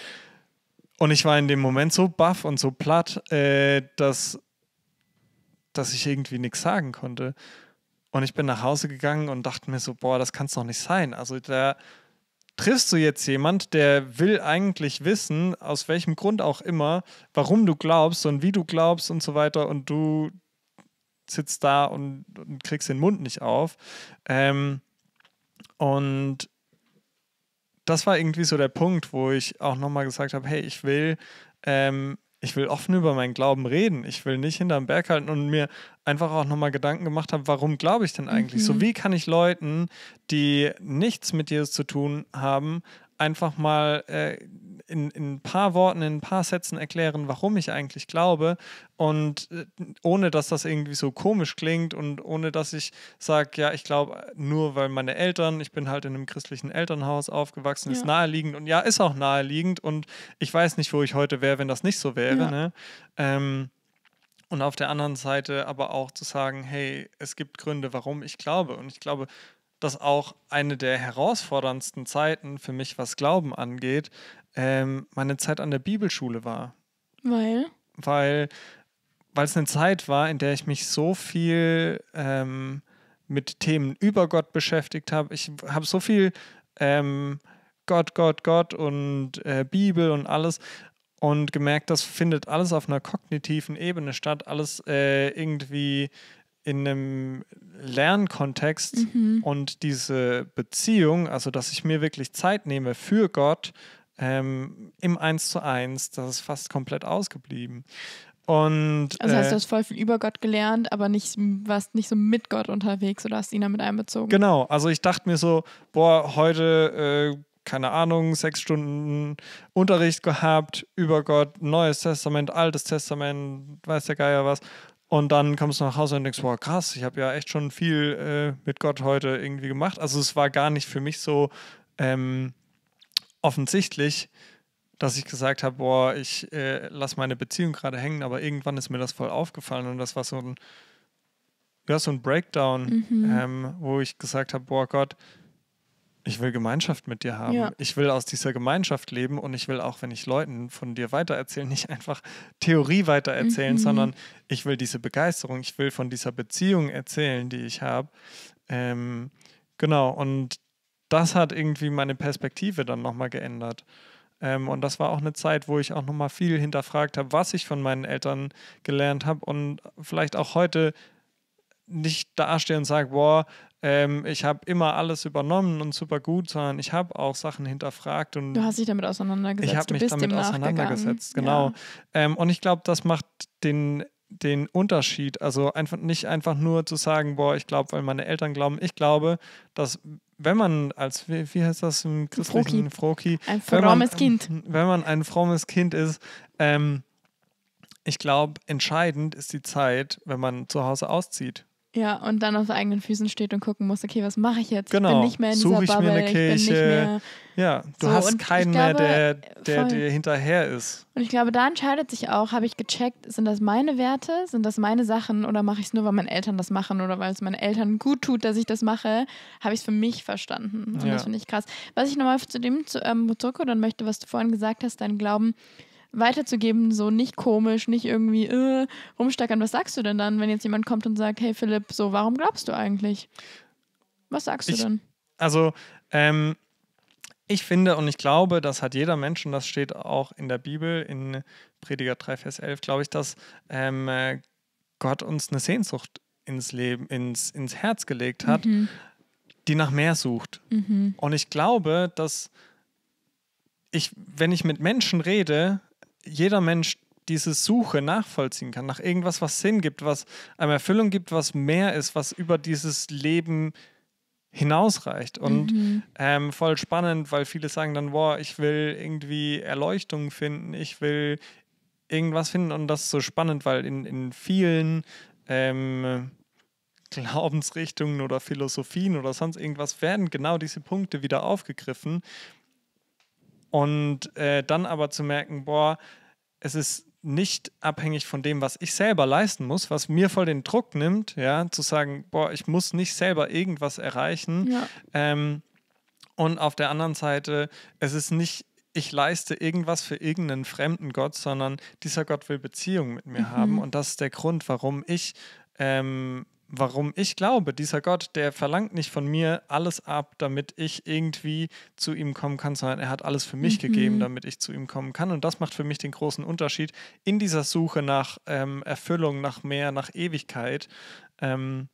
Und ich war in dem Moment so baff und so platt, äh, dass, dass ich irgendwie nichts sagen konnte. Und ich bin nach Hause gegangen und dachte mir so, boah, das kann es doch nicht sein. Also da triffst du jetzt jemand, der will eigentlich wissen, aus welchem Grund auch immer, warum du glaubst und wie du glaubst und so weiter. Und du sitzt da und, und kriegst den Mund nicht auf. Ähm, und das war irgendwie so der Punkt, wo ich auch nochmal gesagt habe, hey, ich will, ähm, ich will offen über meinen Glauben reden. Ich will nicht hinterm Berg halten und mir einfach auch nochmal Gedanken gemacht habe, warum glaube ich denn eigentlich? Mhm. So wie kann ich Leuten, die nichts mit Jesus zu tun haben, einfach mal äh, in, ein paar Worten, in ein paar Sätzen erklären, warum ich eigentlich glaube und äh, ohne, dass das irgendwie so komisch klingt und ohne, dass ich sage, ja, ich glaube nur, weil meine Eltern, ich bin halt in einem christlichen Elternhaus aufgewachsen, ja. ist naheliegend und ja, ist auch naheliegend und ich weiß nicht, wo ich heute wäre, wenn das nicht so wäre. Ja. Ne? Ähm, und auf der anderen Seite aber auch zu sagen, hey, es gibt Gründe, warum ich glaube. Und ich glaube, dass auch eine der herausforderndsten Zeiten für mich, was Glauben angeht, ähm, meine Zeit an der Bibelschule war. Weil? Weil weil es eine Zeit war, in der ich mich so viel ähm, mit Themen über Gott beschäftigt habe. Ich habe so viel ähm, Gott, Gott, Gott und äh, Bibel und alles und gemerkt, das findet alles auf einer kognitiven Ebene statt, alles äh, irgendwie in einem Lernkontext mhm. und diese Beziehung, also dass ich mir wirklich Zeit nehme für Gott ähm, im 1 zu 1, das ist fast komplett ausgeblieben. Und, also hast du das äh, voll viel über Gott gelernt, aber nicht, warst nicht so mit Gott unterwegs oder hast ihn damit einbezogen. Genau, also ich dachte mir so, boah, heute, äh, keine Ahnung, sechs Stunden Unterricht gehabt über Gott, Neues Testament, Altes Testament, weiß der Geier was. Und dann kommst du nach Hause und denkst, boah, krass, ich habe ja echt schon viel äh, mit Gott heute irgendwie gemacht. Also es war gar nicht für mich so, ähm, offensichtlich, dass ich gesagt habe, boah, ich äh, lasse meine Beziehung gerade hängen, aber irgendwann ist mir das voll aufgefallen und das war so ein, ja, so ein Breakdown, mhm. ähm, wo ich gesagt habe, boah Gott, ich will Gemeinschaft mit dir haben. Ja. Ich will aus dieser Gemeinschaft leben und ich will auch, wenn ich Leuten von dir weitererzähle, nicht einfach Theorie weitererzählen, mhm. sondern ich will diese Begeisterung, ich will von dieser Beziehung erzählen, die ich habe. Ähm, genau, und das hat irgendwie meine Perspektive dann nochmal geändert. Ähm, und das war auch eine Zeit, wo ich auch nochmal viel hinterfragt habe, was ich von meinen Eltern gelernt habe und vielleicht auch heute nicht dastehe und sage, boah, ähm, ich habe immer alles übernommen und super gut, sondern ich habe auch Sachen hinterfragt und du hast dich damit auseinandergesetzt. Ich habe mich damit auseinandergesetzt, genau. Ja. Ähm, und ich glaube, das macht den den Unterschied, also einfach nicht einfach nur zu sagen, boah, ich glaube, weil meine Eltern glauben, ich glaube, dass wenn man als, wie, wie heißt das im christlichen Froki, ein frommes Kind. Wenn man ein frommes Kind ist, ähm, ich glaube, entscheidend ist die Zeit, wenn man zu Hause auszieht. Ja, und dann auf eigenen Füßen steht und gucken muss, okay, was mache ich jetzt? Genau. Ich bin nicht mehr in dieser Suche ich Bubble, mir eine Kirche. ja, du so, hast keinen glaube, mehr, der, der dir hinterher ist. Und ich glaube, da entscheidet sich auch, habe ich gecheckt, sind das meine Werte, sind das meine Sachen oder mache ich es nur, weil meine Eltern das machen oder weil es meinen Eltern gut tut, dass ich das mache, habe ich es für mich verstanden. Und ja. das finde ich krass. Was ich nochmal zu dem zu, ähm, zurückrudern möchte, was du vorhin gesagt hast, dein Glauben, weiterzugeben, so nicht komisch, nicht irgendwie äh, rumstackern. Was sagst du denn dann, wenn jetzt jemand kommt und sagt, hey Philipp, so, warum glaubst du eigentlich? Was sagst ich, du denn? Also, ähm, ich finde und ich glaube, das hat jeder Mensch und das steht auch in der Bibel, in Prediger 3, Vers 11, glaube ich, dass ähm, Gott uns eine Sehnsucht ins Leben, ins, ins Herz gelegt hat, mhm. die nach mehr sucht. Mhm. Und ich glaube, dass ich, wenn ich mit Menschen rede, jeder Mensch diese Suche nachvollziehen kann, nach irgendwas, was Sinn gibt, was einem Erfüllung gibt, was mehr ist, was über dieses Leben hinausreicht. Und mhm. ähm, voll spannend, weil viele sagen dann, boah, ich will irgendwie Erleuchtung finden, ich will irgendwas finden. Und das ist so spannend, weil in, in vielen ähm, Glaubensrichtungen oder Philosophien oder sonst irgendwas werden genau diese Punkte wieder aufgegriffen. Und äh, dann aber zu merken, boah, es ist nicht abhängig von dem, was ich selber leisten muss, was mir voll den Druck nimmt, ja, zu sagen, boah, ich muss nicht selber irgendwas erreichen. Ja. Ähm, und auf der anderen Seite, es ist nicht, ich leiste irgendwas für irgendeinen fremden Gott, sondern dieser Gott will Beziehungen mit mir mhm. haben. Und das ist der Grund, warum ich ähm, warum ich glaube, dieser Gott, der verlangt nicht von mir alles ab, damit ich irgendwie zu ihm kommen kann, sondern er hat alles für mich mhm. gegeben, damit ich zu ihm kommen kann. Und das macht für mich den großen Unterschied in dieser Suche nach ähm, Erfüllung, nach mehr, nach Ewigkeit, ähm,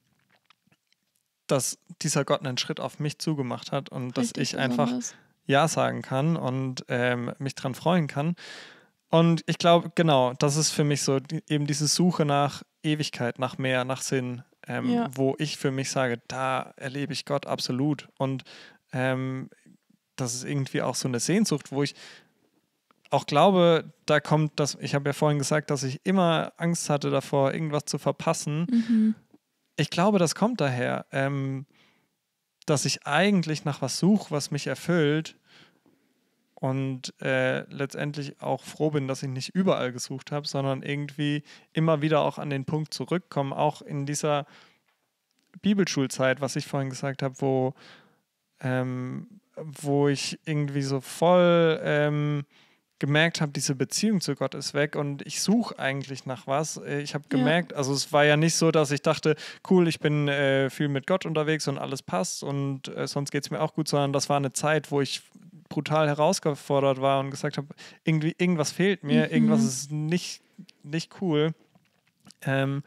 dass dieser Gott einen Schritt auf mich zugemacht hat und Richtig dass ich einfach Ja sagen kann und ähm, mich dran freuen kann. Und ich glaube, genau, das ist für mich so die, eben diese Suche nach Ewigkeit, nach mehr, nach Sinn, ähm, ja. wo ich für mich sage, da erlebe ich Gott absolut. Und ähm, das ist irgendwie auch so eine Sehnsucht, wo ich auch glaube, da kommt das, ich habe ja vorhin gesagt, dass ich immer Angst hatte davor, irgendwas zu verpassen. Mhm. Ich glaube, das kommt daher, ähm, dass ich eigentlich nach was suche, was mich erfüllt und äh, letztendlich auch froh bin, dass ich nicht überall gesucht habe, sondern irgendwie immer wieder auch an den Punkt zurückkomme, auch in dieser Bibelschulzeit, was ich vorhin gesagt habe, wo, ähm, wo ich irgendwie so voll ähm, gemerkt habe, diese Beziehung zu Gott ist weg und ich suche eigentlich nach was. Äh, ich habe gemerkt, ja. also es war ja nicht so, dass ich dachte, cool, ich bin äh, viel mit Gott unterwegs und alles passt und äh, sonst geht es mir auch gut, sondern das war eine Zeit, wo ich brutal herausgefordert war und gesagt habe, irgendwie irgendwas fehlt mir, mhm. irgendwas ist nicht, nicht cool. Ähm,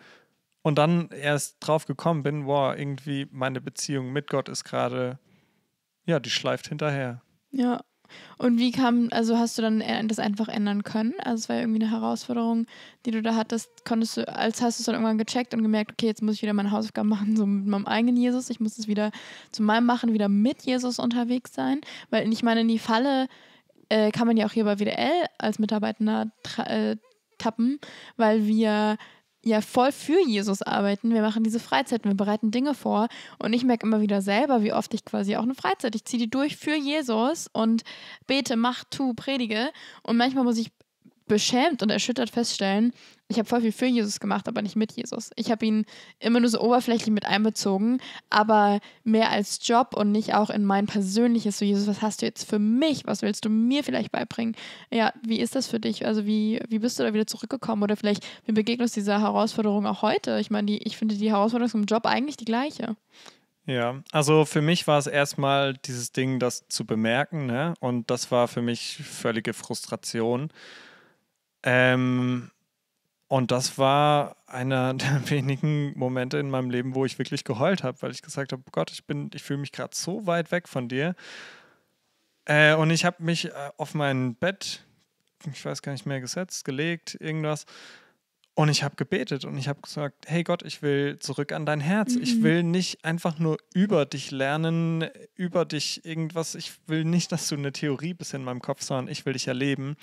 und dann erst drauf gekommen bin, wow, irgendwie meine Beziehung mit Gott ist gerade, ja, die schleift hinterher. Ja, und wie kam, also hast du dann e-, das einfach ändern können? Also es war ja irgendwie eine Herausforderung, die du da hattest. Konntest du, als hast du es dann irgendwann gecheckt und gemerkt, okay, jetzt muss ich wieder meine Hausaufgaben machen, so mit meinem eigenen Jesus. Ich muss es wieder zu meinem machen, wieder mit Jesus unterwegs sein. Weil ich meine, in die Falle äh, kann man ja auch hier bei WDL als Mitarbeitender äh, äh, tappen, weil wir ja voll für Jesus arbeiten. Wir machen diese Freizeiten, wir bereiten Dinge vor. Und ich merke immer wieder selber, wie oft ich quasi auch eine Freizeit, ich ziehe die durch für Jesus und bete, mach, tu, predige. Und manchmal muss ich beschämt und erschüttert feststellen, ich habe voll viel für Jesus gemacht, aber nicht mit Jesus. Ich habe ihn immer nur so oberflächlich mit einbezogen, aber mehr als Job und nicht auch in mein persönliches, so Jesus, was hast du jetzt für mich? Was willst du mir vielleicht beibringen? Ja, wie ist das für dich? Also wie, wie bist du da wieder zurückgekommen? Oder vielleicht, wie begegnest du dieser Herausforderung auch heute? Ich meine, ich finde die Herausforderung zum Job eigentlich die gleiche. Ja, also für mich war es erstmal dieses Ding, das zu bemerken, ne? Und das war für mich völlige Frustration. Ähm, und das war einer der wenigen Momente in meinem Leben, wo ich wirklich geheult habe, weil ich gesagt habe, oh Gott, ich bin, ich fühle mich gerade so weit weg von dir. Äh, und ich habe mich äh, auf mein Bett, ich weiß gar nicht mehr, gesetzt, gelegt, irgendwas. Und ich habe gebetet und ich habe gesagt, hey Gott, ich will zurück an dein Herz. Mhm. Ich will nicht einfach nur über dich lernen, über dich irgendwas. Ich will nicht, dass du eine Theorie bist in meinem Kopf, sondern ich will dich erleben.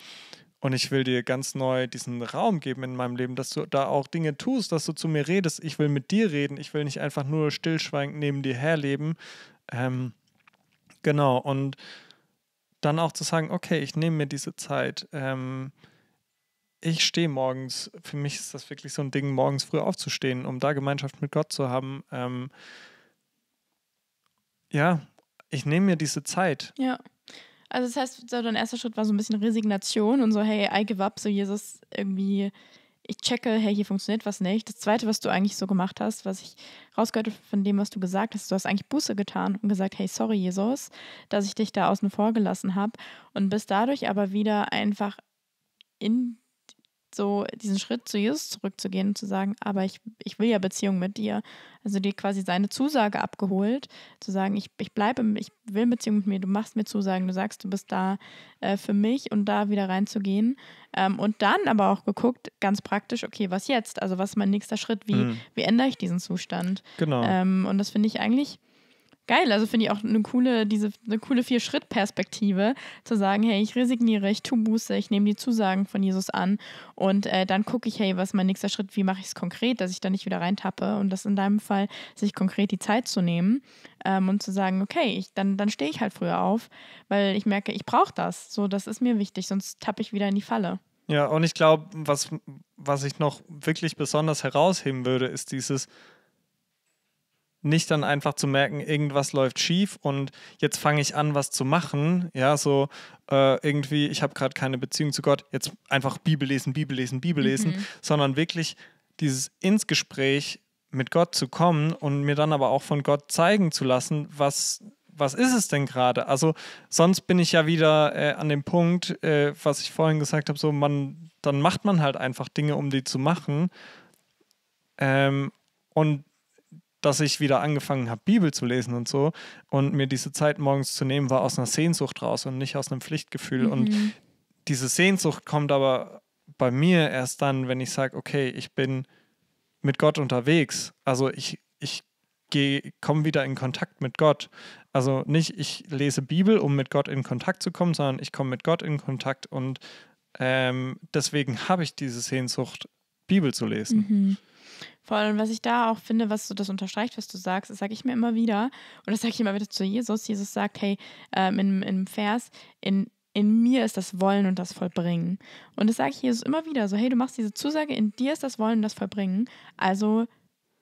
Und ich will dir ganz neu diesen Raum geben in meinem Leben, dass du da auch Dinge tust, dass du zu mir redest. Ich will mit dir reden. Ich will nicht einfach nur stillschweigend neben dir herleben. Ähm, genau. Und dann auch zu sagen, okay, ich nehme mir diese Zeit. Ähm, ich stehe morgens, für mich ist das wirklich so ein Ding, morgens früh aufzustehen, um da Gemeinschaft mit Gott zu haben. Ähm, ja, ich nehme mir diese Zeit. Ja. Also das heißt, so dein erster Schritt war so ein bisschen Resignation und so, hey, I give up, so Jesus, irgendwie, ich checke, hey, hier funktioniert was nicht. Das Zweite, was du eigentlich so gemacht hast, was ich rausgehört habe von dem, was du gesagt hast, du hast eigentlich Buße getan und gesagt, hey, sorry, Jesus, dass ich dich da außen vor gelassen habe und bist dadurch aber wieder einfach in so diesen Schritt zu Jesus zurückzugehen und zu sagen, aber ich, ich will ja Beziehung mit dir, also dir quasi seine Zusage abgeholt, zu sagen, ich, ich bleibe, ich will eine Beziehung mit mir, du machst mir Zusagen, du sagst, du bist da äh, für mich und da wieder reinzugehen. Ähm, und dann aber auch geguckt, ganz praktisch, okay, was jetzt? Also was ist mein nächster Schritt? Wie, mhm. wie ändere ich diesen Zustand? Genau. Ähm, und das finde ich eigentlich geil. Also finde ich auch eine coole, diese eine coole Vier-Schritt-Perspektive, zu sagen, hey, ich resigniere, ich tue Buße, ich nehme die Zusagen von Jesus an und äh, dann gucke ich, hey, was ist mein nächster Schritt, wie mache ich es konkret, dass ich da nicht wieder reintappe und das in deinem Fall, sich konkret die Zeit zu nehmen ähm, und zu sagen, okay, ich, dann, dann stehe ich halt früher auf, weil ich merke, ich brauche das. So, das ist mir wichtig, sonst tappe ich wieder in die Falle. Ja, und ich glaube, was, was ich noch wirklich besonders herausheben würde, ist dieses, nicht dann einfach zu merken, irgendwas läuft schief und jetzt fange ich an, was zu machen. Ja, so äh, irgendwie, ich habe gerade keine Beziehung zu Gott, jetzt einfach Bibel lesen, Bibel lesen, Bibel mhm. lesen, mhm. sondern wirklich dieses ins Gespräch mit Gott zu kommen und mir dann aber auch von Gott zeigen zu lassen, was was ist es denn gerade? Also sonst bin ich ja wieder äh, an dem Punkt, äh, was ich vorhin gesagt habe, so man, dann macht man halt einfach Dinge, um die zu machen. Ähm, und dass ich wieder angefangen habe, Bibel zu lesen und so. Und mir diese Zeit morgens zu nehmen, war aus einer Sehnsucht raus und nicht aus einem Pflichtgefühl. Mhm. Und diese Sehnsucht kommt aber bei mir erst dann, wenn ich sage, okay, ich bin mit Gott unterwegs. Also ich, ich komme wieder in Kontakt mit Gott. Also nicht, ich lese Bibel, um mit Gott in Kontakt zu kommen, sondern ich komme mit Gott in Kontakt und ähm, deswegen habe ich diese Sehnsucht, Bibel zu lesen. Mhm. Vor allem, was ich da auch finde, was so das unterstreicht, was du sagst, das sage ich mir immer wieder. Und das sage ich immer wieder zu Jesus. Jesus sagt, hey, ähm, in, einem Vers, in, in mir ist das Wollen und das Vollbringen. Und das sage ich Jesus immer wieder, so, hey, du machst diese Zusage, in dir ist das Wollen und das Vollbringen. Also,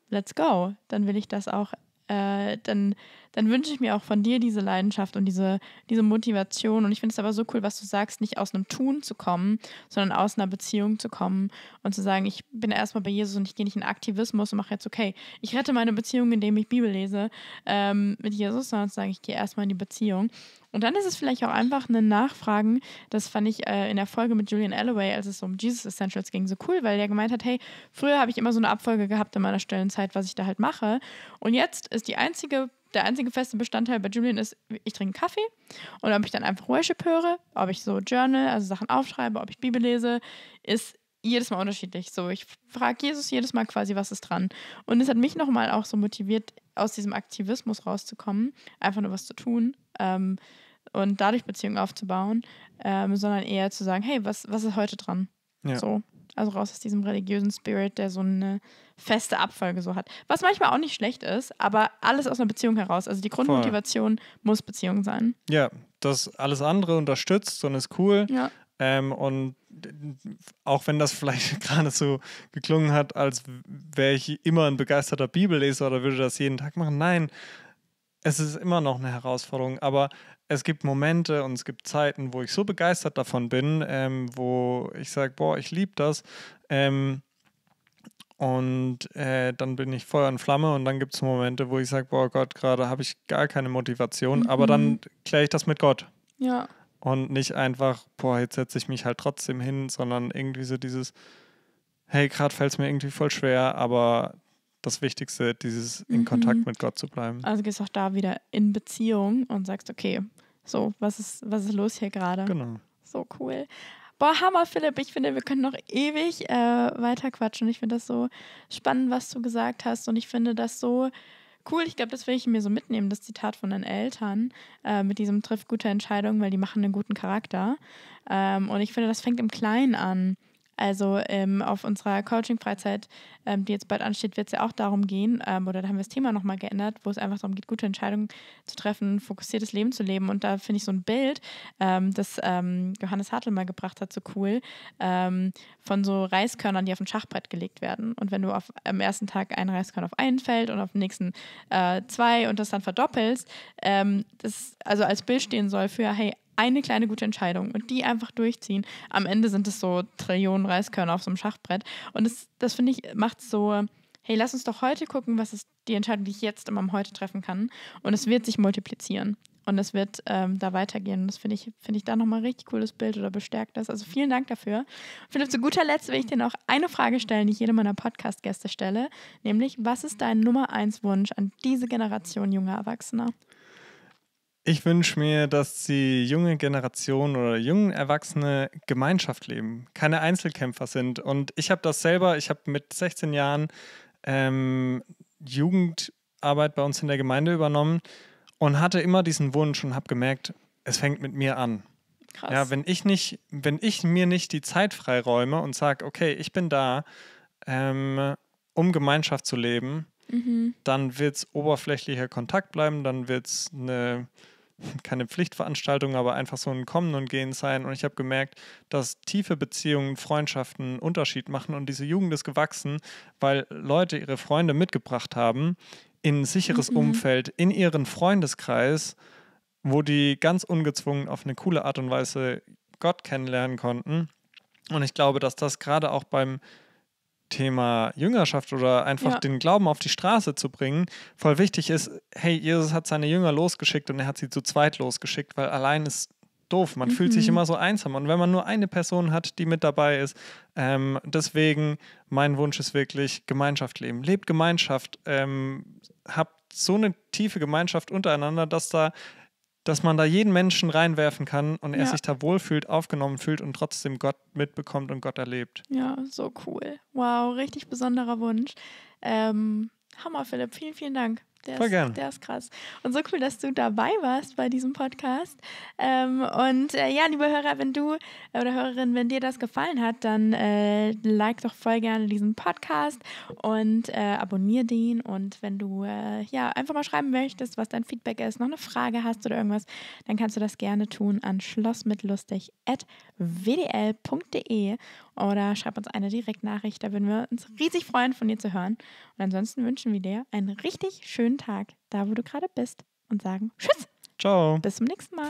let's go. Dann will ich das auch, äh, dann dann wünsche ich mir auch von dir diese Leidenschaft und diese, diese Motivation. Und ich finde es aber so cool, was du sagst, nicht aus einem Tun zu kommen, sondern aus einer Beziehung zu kommen und zu sagen, ich bin erstmal bei Jesus und ich gehe nicht in Aktivismus und mache jetzt, okay, ich rette meine Beziehung, indem ich Bibel lese ähm, mit Jesus, sondern zu sagen, ich gehe erstmal in die Beziehung. Und dann ist es vielleicht auch einfach ein Nachfragen. Das fand ich äh, in der Folge mit Julian Alloway, als es um Jesus Essentials ging, so cool, weil der gemeint hat, hey, früher habe ich immer so eine Abfolge gehabt in meiner Stellenzeit, was ich da halt mache. Und jetzt ist die einzige der einzige feste Bestandteil bei Julian ist, ich trinke Kaffee und ob ich dann einfach Worship höre, ob ich so Journal, also Sachen aufschreibe, ob ich Bibel lese, ist jedes Mal unterschiedlich. So, ich frage Jesus jedes Mal quasi, was ist dran. Und es hat mich nochmal auch so motiviert, aus diesem Aktivismus rauszukommen, einfach nur was zu tun ähm, und dadurch Beziehungen aufzubauen, ähm, sondern eher zu sagen, hey, was, was ist heute dran? Ja. So. Also raus aus diesem religiösen Spirit, der so eine feste Abfolge so hat. Was manchmal auch nicht schlecht ist, aber alles aus einer Beziehung heraus. Also die Grundmotivation Voll. muss Beziehung sein. Ja, das alles andere unterstützt und ist cool. Ja. Ähm, und auch wenn das vielleicht gerade so geklungen hat, als wäre ich immer ein begeisterter Bibelleser oder würde das jeden Tag machen, nein, es ist immer noch eine Herausforderung. Aber es gibt Momente und es gibt Zeiten, wo ich so begeistert davon bin, ähm, wo ich sage, boah, ich liebe das. Ähm, und äh, dann bin ich Feuer und Flamme und dann gibt es Momente, wo ich sage, boah Gott, gerade habe ich gar keine Motivation, mhm. aber dann mhm. kläre ich das mit Gott. Ja. Und nicht einfach, boah, jetzt setze ich mich halt trotzdem hin, sondern irgendwie so dieses, hey, gerade fällt es mir irgendwie voll schwer, aber das Wichtigste, dieses in mhm. Kontakt mit Gott zu bleiben. Also gehst auch da wieder in Beziehung und sagst, okay, so, was ist, was ist los hier gerade? Genau. So cool. Boah, Hammer, Philipp. Ich finde, wir können noch ewig äh, weiter quatschen. Ich finde das so spannend, was du gesagt hast. Und ich finde das so cool. Ich glaube, das will ich mir so mitnehmen, das Zitat von deinen Eltern äh, mit diesem trifft gute Entscheidungen, weil die machen einen guten Charakter. Ähm, und ich finde, das fängt im Kleinen an. Also ähm, auf unserer Coaching-Freizeit, ähm, die jetzt bald ansteht, wird es ja auch darum gehen, ähm, oder da haben wir das Thema nochmal geändert, wo es einfach darum geht, gute Entscheidungen zu treffen, fokussiertes Leben zu leben. Und da finde ich so ein Bild, ähm, das ähm, Johannes Hartl mal gebracht hat, so cool, ähm, von so Reiskörnern, die auf ein Schachbrett gelegt werden. Und wenn du auf, am ersten Tag ein Reiskörner auf einen fällt und auf dem nächsten äh, zwei und das dann verdoppelst, das also als Bild stehen soll für, hey, eine kleine gute Entscheidung und die einfach durchziehen. Am Ende sind es so Trillionen Reiskörner auf so einem Schachbrett. Und das, das finde ich, macht so, hey, lass uns doch heute gucken, was ist die Entscheidung, die ich jetzt immer heute treffen kann. Und es wird sich multiplizieren. Und es wird ähm, da weitergehen. Das finde ich, finde ich da nochmal richtig cooles Bild oder bestärkt das. Also vielen Dank dafür. Philipp, zu guter Letzt will ich dir noch eine Frage stellen, die ich jedem meiner Podcast-Gäste stelle. Nämlich, was ist dein Nummer eins Wunsch an diese Generation junger Erwachsener? Ich wünsche mir, dass die junge Generation oder jungen Erwachsene Gemeinschaft leben, keine Einzelkämpfer sind. Und ich habe das selber, ich habe mit 16 Jahren ähm, Jugendarbeit bei uns in der Gemeinde übernommen und hatte immer diesen Wunsch und habe gemerkt, es fängt mit mir an. Krass. Ja, wenn ich nicht, wenn ich mir nicht die Zeit freiräume und sage, okay, ich bin da, ähm, um Gemeinschaft zu leben, mhm. dann wird es oberflächlicher Kontakt bleiben, dann wird es eine keine Pflichtveranstaltung, aber einfach so ein Kommen und Gehen sein. Und ich habe gemerkt, dass tiefe Beziehungen, Freundschaften einen Unterschied machen. Und diese Jugend ist gewachsen, weil Leute ihre Freunde mitgebracht haben in ein sicheres mhm. Umfeld, in ihren Freundeskreis, wo die ganz ungezwungen auf eine coole Art und Weise Gott kennenlernen konnten. Und ich glaube, dass das gerade auch beim Thema Jüngerschaft oder einfach ja. den Glauben auf die Straße zu bringen, voll wichtig ist, hey, Jesus hat seine Jünger losgeschickt und er hat sie zu zweit losgeschickt, weil allein ist doof. Man mhm. fühlt sich mhm. immer so einsam. Und wenn man nur eine Person hat, die mit dabei ist, ähm, deswegen mein Wunsch ist wirklich Gemeinschaft leben. Lebt Gemeinschaft. Ähm, habt so eine tiefe Gemeinschaft untereinander, dass da dass man da jeden Menschen reinwerfen kann und ja. er sich da wohlfühlt, aufgenommen fühlt und trotzdem Gott mitbekommt und Gott erlebt. Ja, so cool. Wow, richtig besonderer Wunsch. Ähm, Hammer, Philipp, vielen, vielen Dank. Der Voll ist, gern. Der ist krass. Und so cool, dass du dabei warst bei diesem Podcast. Ähm, und äh, ja, liebe Hörer, wenn du äh, oder Hörerin, wenn dir das gefallen hat, dann äh, like doch voll gerne diesen Podcast und äh, abonniere den. Und wenn du äh, ja einfach mal schreiben möchtest, was dein Feedback ist, noch eine Frage hast oder irgendwas, dann kannst du das gerne tun an schlossmitlustig.wdl.de oder schreib uns eine Direktnachricht. Da würden wir uns riesig freuen, von dir zu hören. Und ansonsten wünschen wir dir einen richtig schönen schönen Tag, da wo du gerade bist und sagen Tschüss. Ciao. Bis zum nächsten Mal.